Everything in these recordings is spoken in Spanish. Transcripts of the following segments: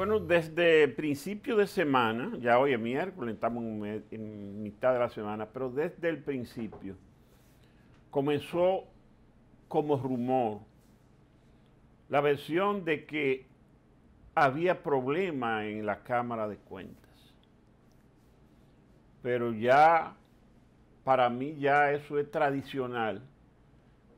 Bueno, desde principio de semana, ya hoy es miércoles, estamos en, mitad de la semana, pero desde el principio comenzó como rumor la versión de que había problema en la Cámara de Cuentas. Pero ya, para mí ya eso es tradicional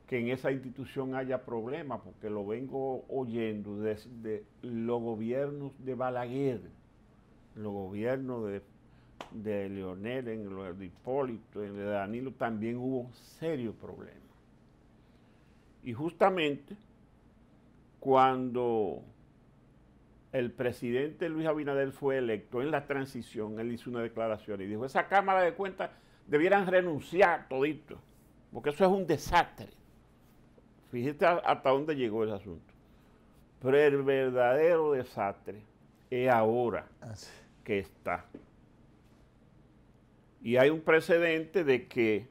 que en esa institución haya problemas, porque lo vengo oyendo desde los gobiernos de Balaguer, los gobiernos de, de Leonel, en de Hipólito, en de Danilo, también hubo serios problemas. Y justamente cuando el presidente Luis Abinader fue electo en la transición, él hizo una declaración y dijo, esa Cámara de Cuentas debieran renunciar todito, porque eso es un desastre. Fíjate hasta dónde llegó el asunto. Pero el verdadero desastre es ahora que está. Y hay un precedente de que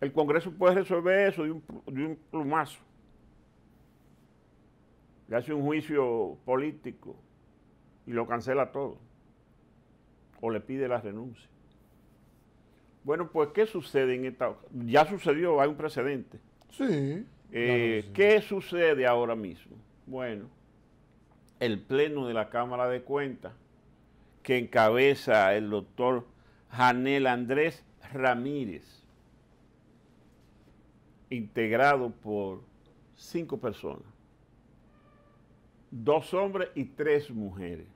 el Congreso puede resolver eso de un, de un plumazo. Le hace un juicio político y lo cancela todo. O le pide la renuncia. Bueno, pues, ¿qué sucede en esta? Ya sucedió, hay un precedente. Eh, sí. ¿Qué sucede ahora mismo? Bueno, el Pleno de la Cámara de Cuentas, que encabeza el doctor Janel Andrés Ramírez, integrado por cinco personas, dos hombres y tres mujeres.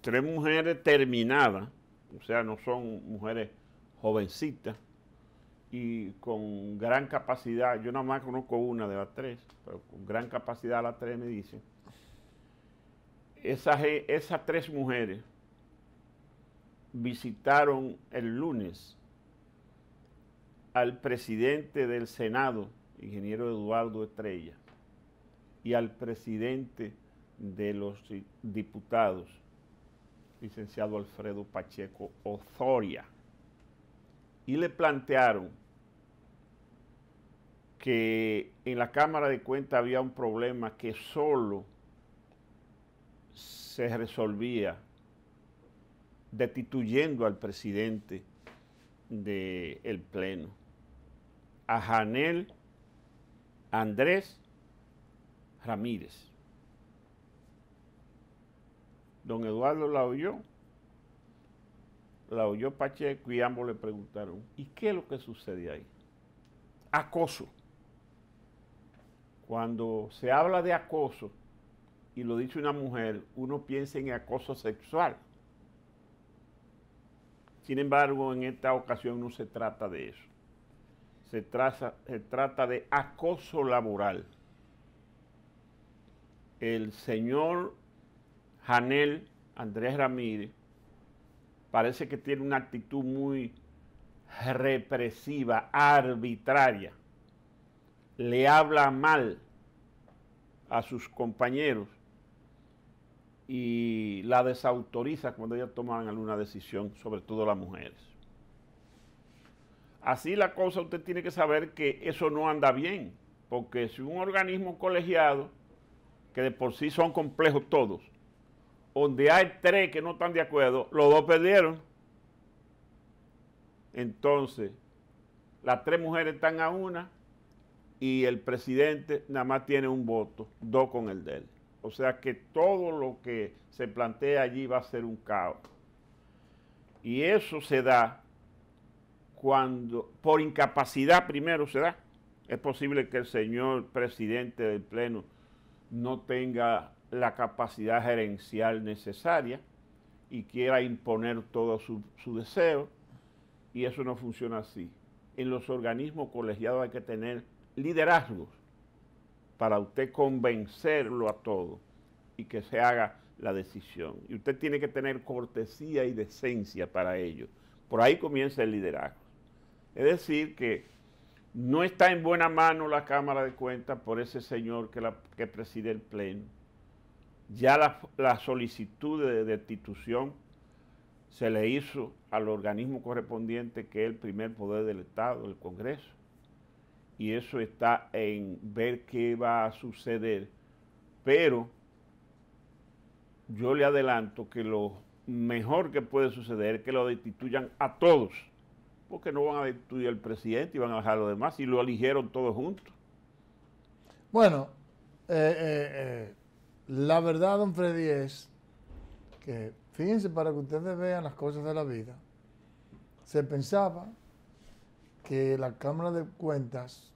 Tres mujeres terminadas o sea, no son mujeres jovencitas y con gran capacidad, yo nada más conozco una de las tres, pero con gran capacidad las tres me dicen, esas, esas tres mujeres visitaron el lunes al presidente del Senado, ingeniero Eduardo Estrella, y al presidente de los diputados, licenciado Alfredo Pacheco Ozoria, y le plantearon que en la Cámara de Cuentas había un problema que solo se resolvía destituyendo al presidente del Pleno, a Janel Andrés Ramírez. Don Eduardo la oyó, la oyó Pacheco y ambos le preguntaron, ¿y qué es lo que sucede ahí? Acoso. Cuando se habla de acoso y lo dice una mujer, uno piensa en acoso sexual. Sin embargo, en esta ocasión no se trata de eso. Se, se, trata de acoso laboral. El señor Janel Andrés Ramírez parece que tiene una actitud muy represiva, arbitraria. Le habla mal a sus compañeros y la desautoriza cuando ella toman alguna decisión, sobre todo las mujeres. Así la cosa, usted tiene que saber que eso no anda bien, porque si un organismo colegiado, que de por sí son complejos todos, donde hay tres que no están de acuerdo, los dos perdieron. Entonces, las tres mujeres están a una y el presidente nada más tiene un voto, dos con el de él. O sea que todo lo que se plantea allí va a ser un caos. Y eso se da cuando, por incapacidad primero se da. Es posible que el señor presidente del Pleno no tenga la capacidad gerencial necesaria y quiera imponer todo su, su deseo, y eso no funciona así. En los organismos colegiados hay que tener liderazgos para usted convencerlo a todo y que se haga la decisión. Y usted tiene que tener cortesía y decencia para ello. Por ahí comienza el liderazgo. Es decir, que no está en buena mano la Cámara de Cuentas por ese señor que, la, que preside el Pleno ya la, solicitud de destitución se le hizo al organismo correspondiente que es el primer poder del Estado, el Congreso. Y eso está en ver qué va a suceder. Pero yo le adelanto que lo mejor que puede suceder es que lo destituyan a todos. Porque no van a destituir al presidente y van a dejar a los demás. Y lo eligieron todos juntos. Bueno, eh, eh, eh, la verdad, don Freddy, es que, fíjense, para que ustedes vean las cosas de la vida, se pensaba que la Cámara de Cuentas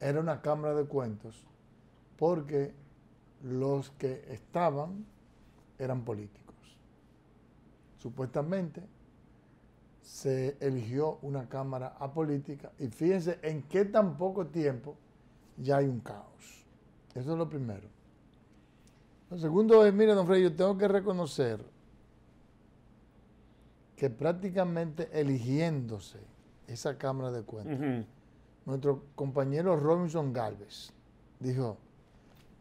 era una Cámara de Cuentos porque los que estaban eran políticos. Supuestamente se eligió una Cámara apolítica y fíjense en qué tan poco tiempo ya hay un caos. Eso es lo primero segundo es, mire, don Frey, yo tengo que reconocer que prácticamente eligiéndose esa Cámara de Cuentas, nuestro compañero Robinson Galvez dijo,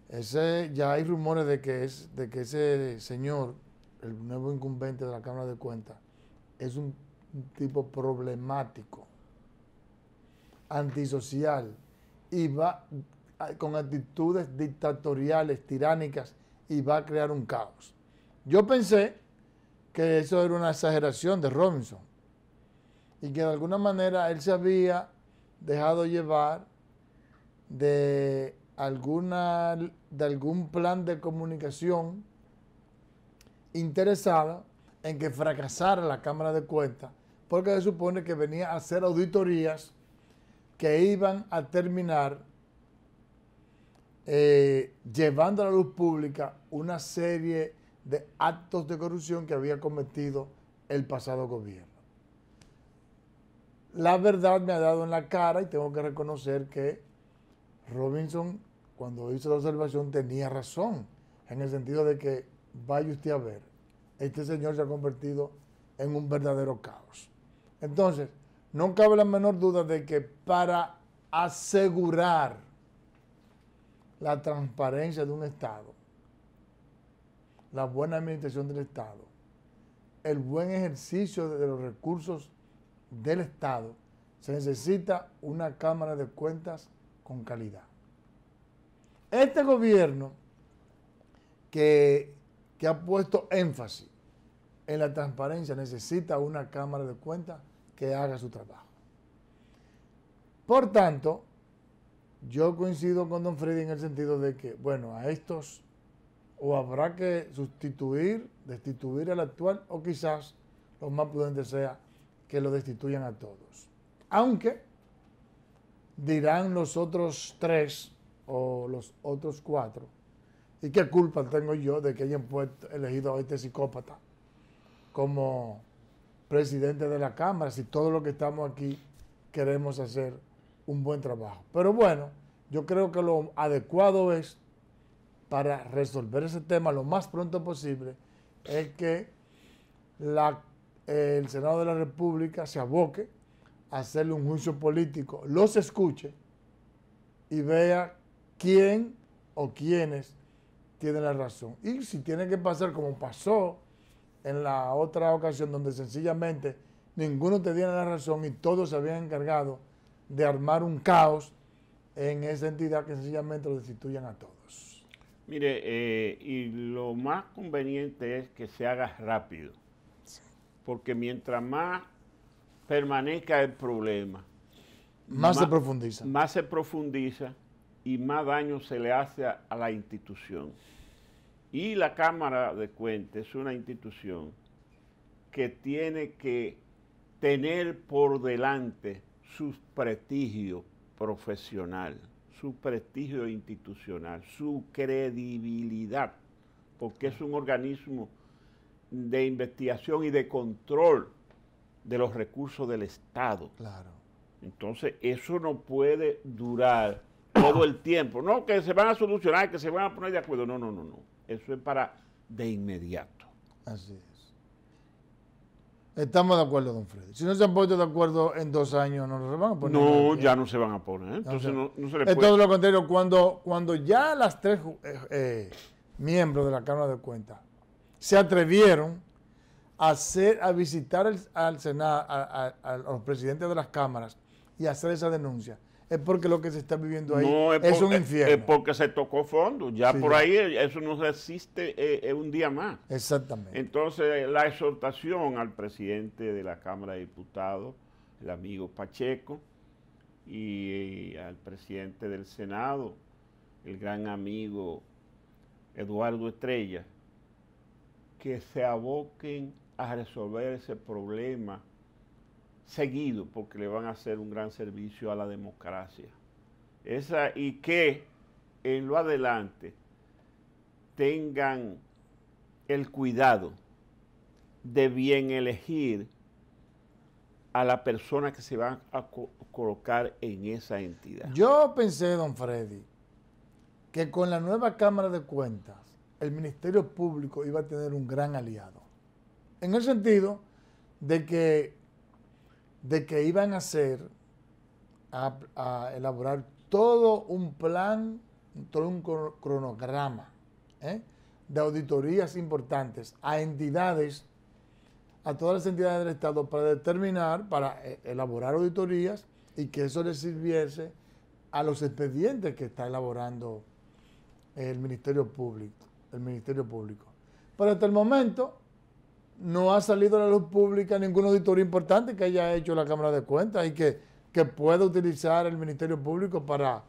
ese, ya hay rumores de que, es, de que ese señor, el nuevo incumbente de la Cámara de Cuentas, es un tipo problemático, antisocial, y va con actitudes dictatoriales, tiránicas, y va a crear un caos. Yo pensé que eso era una exageración de Robinson y que de alguna manera él se había dejado llevar de, alguna, de algún plan de comunicación interesado en que fracasara la Cámara de Cuentas, porque se supone que venía a hacer auditorías que iban a terminar eh, llevando a la luz pública una serie de actos de corrupción que había cometido el pasado gobierno. La verdad me ha dado en la cara y tengo que reconocer que Robinson, cuando hizo la observación, tenía razón, en el sentido de que, vaya usted a ver, este señor se ha convertido en un verdadero caos. Entonces, no cabe la menor duda de que para asegurar la transparencia de un Estado, la buena administración del Estado, el buen ejercicio de los recursos del Estado, se necesita una Cámara de Cuentas con calidad. Este gobierno que, que ha puesto énfasis en la transparencia necesita una Cámara de Cuentas que haga su trabajo. Por tanto, yo coincido con Don Freddy en el sentido de que, bueno, a estos o habrá que sustituir, destituir al actual, o quizás lo más prudente sea que lo destituyan a todos. Aunque dirán los otros tres o los otros cuatro, ¿y qué culpa tengo yo de que hayan puesto, elegido a este psicópata como presidente de la Cámara si todo lo que estamos aquí queremos hacer? un buen trabajo. Pero bueno, yo creo que lo adecuado es para resolver ese tema lo más pronto posible, es que el Senado de la República se aboque a hacerle un juicio político, los escuche y vea quién o quiénes tienen la razón. Y si tiene que pasar como pasó en la otra ocasión donde sencillamente ninguno tenía la razón y todos se habían encargado de armar un caos en esa entidad que sencillamente lo destituyan a todos. Mire, eh, y lo más conveniente es que se haga rápido, porque mientras más permanezca el problema, más, se profundiza. Más se profundiza y más daño se le hace a la institución. Y la Cámara de Cuentas es una institución que tiene que tener por delante su prestigio profesional, su prestigio institucional, su credibilidad, porque es un organismo de investigación y de control de los recursos del Estado. Claro. Entonces, eso no puede durar todo el tiempo. No que se van a solucionar, que se van a poner de acuerdo. No, no, no, no. Eso es para de inmediato. Así es. Estamos de acuerdo, don Freddy. Si no se han puesto de acuerdo en dos años, no se van a poner. No, ya no se van a poner. ¿eh? Entonces no, se Es todo lo contrario. Cuando, cuando ya las tres eh, eh, miembros de la Cámara de Cuentas se atrevieron a, hacer, a visitar al Senado, a los presidentes de las cámaras y hacer esa denuncia, es porque lo que se está viviendo ahí es, un infierno. Es porque se tocó fondo. Ya por ahí eso no resiste eh, eh, un día más. Exactamente. Entonces, la exhortación al presidente de la Cámara de Diputados, el amigo Pacheco, y, y eh, al presidente del Senado, el gran amigo Eduardo Estrella, que se aboquen a resolver ese problema seguido porque le van a hacer un gran servicio a la democracia. Esa, y que en lo adelante tengan el cuidado de bien elegir a la persona que se va a colocar en esa entidad. Yo pensé, don Freddy, que con la nueva Cámara de Cuentas el Ministerio Público iba a tener un gran aliado. En el sentido de que de que iban a hacer, a, elaborar todo un plan, todo un cronograma ¿eh? de auditorías importantes a entidades, a todas las entidades del Estado para determinar, para eh, elaborar auditorías y que eso les sirviese a los expedientes que está elaborando el Ministerio Público. El Ministerio Público. Pero hasta el momento no ha salido a la luz pública ningún auditoría importante que haya hecho la Cámara de Cuentas y que, pueda utilizar el Ministerio Público para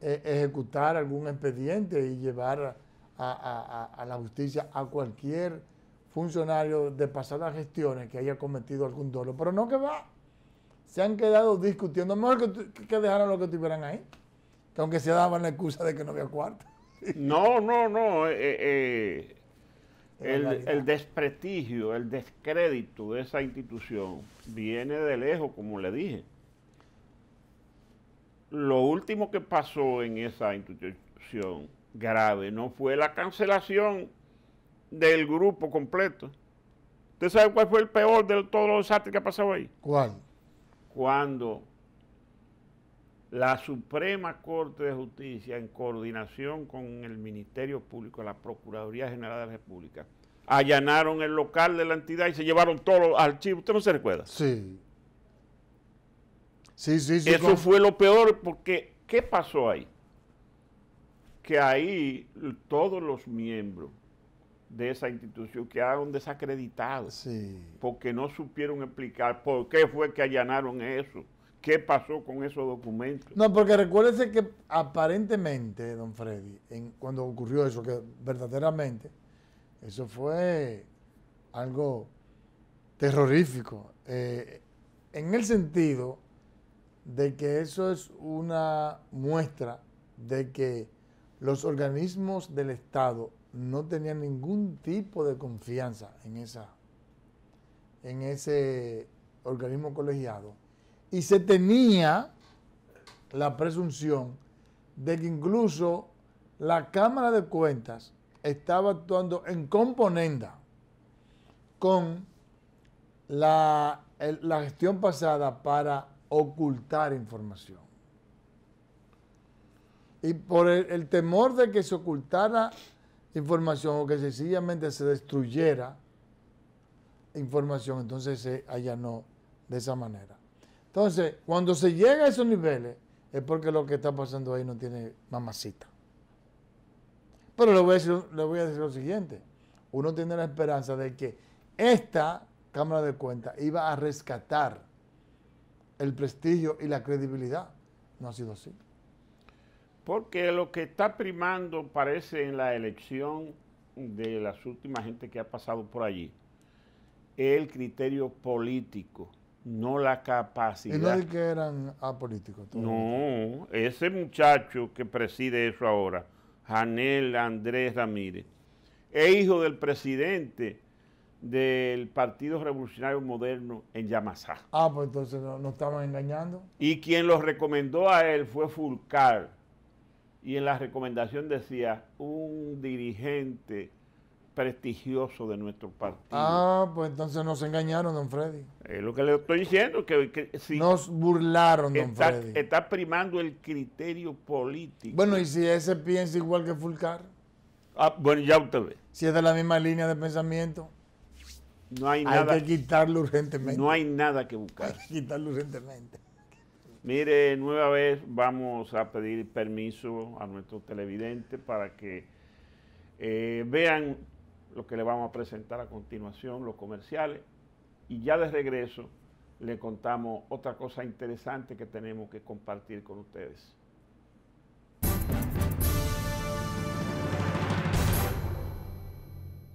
eh, ejecutar algún expediente y llevar a, la justicia a cualquier funcionario de pasadas gestiones que haya cometido algún dolo. Pero no que va. Se han quedado discutiendo. Mejor que, que dejaran lo que tuvieran ahí. Que aunque se daban la excusa de que no había cuarto. No, no, no. Eh, eh, el, desprestigio, el descrédito de esa institución viene de lejos, como le dije. Lo último que pasó en esa institución grave no fue la cancelación del grupo completo. ¿Usted sabe cuál fue el peor de todos los desastres que ha pasado ahí? ¿Cuál? Cuando la Suprema Corte de Justicia, en coordinación con el Ministerio Público, la Procuraduría General de la República, allanaron el local de la entidad y se llevaron todos los archivos. ¿Usted no se recuerda? Sí. Sí, sí, sí. Eso fue lo peor porque, ¿qué pasó ahí? Que ahí todos los miembros de esa institución quedaron desacreditados porque no supieron explicar por qué fue que allanaron eso qué pasó con esos documentos. No, porque recuérdese que aparentemente, don Freddy, cuando ocurrió eso, que verdaderamente, eso fue algo terrorífico, eh, en el sentido de que eso es una muestra de que los organismos del Estado no tenían ningún tipo de confianza en, esa, en ese organismo colegiado y se tenía la presunción de que incluso la Cámara de Cuentas estaba actuando en componenda con la, gestión pasada para ocultar información. Y por el, el temor de que se ocultara información o que sencillamente se destruyera información, entonces se allanó de esa manera. Entonces, cuando se llega a esos niveles, es porque lo que está pasando ahí no tiene mamacita. Pero le voy a decir, le voy a decir lo siguiente. Uno tiene la esperanza de que esta Cámara de Cuentas iba a rescatar el prestigio y la credibilidad. No ha sido así. Porque lo que está primando parece en la elección de las últimas gente que ha pasado por allí es el criterio político no la capacidad. Y no es que eran apolíticos. No, ese muchacho que preside eso ahora, Janel Andrés Ramírez, es hijo del presidente del Partido Revolucionario Moderno en Yamasá. Ah, pues entonces nos estaban engañando. Y quien lo recomendó a él fue Fulcar. Y en la recomendación decía, un dirigente prestigioso de nuestro partido. Ah, pues entonces nos engañaron, don Freddy. Es lo que le estoy diciendo, que, nos burlaron, don Freddy. Está primando el criterio político. Bueno, y si ese piensa igual que Fulcar. Ah, bueno, ya usted ve. Si es de la misma línea de pensamiento. No hay, nada. Hay que quitarlo urgentemente. No hay nada que buscar. Hay que quitarlo urgentemente. Mire, nueva vez vamos a pedir permiso a nuestro televidente para que eh, vean lo que le vamos a presentar a continuación, los comerciales, y ya de regreso le contamos otra cosa interesante que tenemos que compartir con ustedes.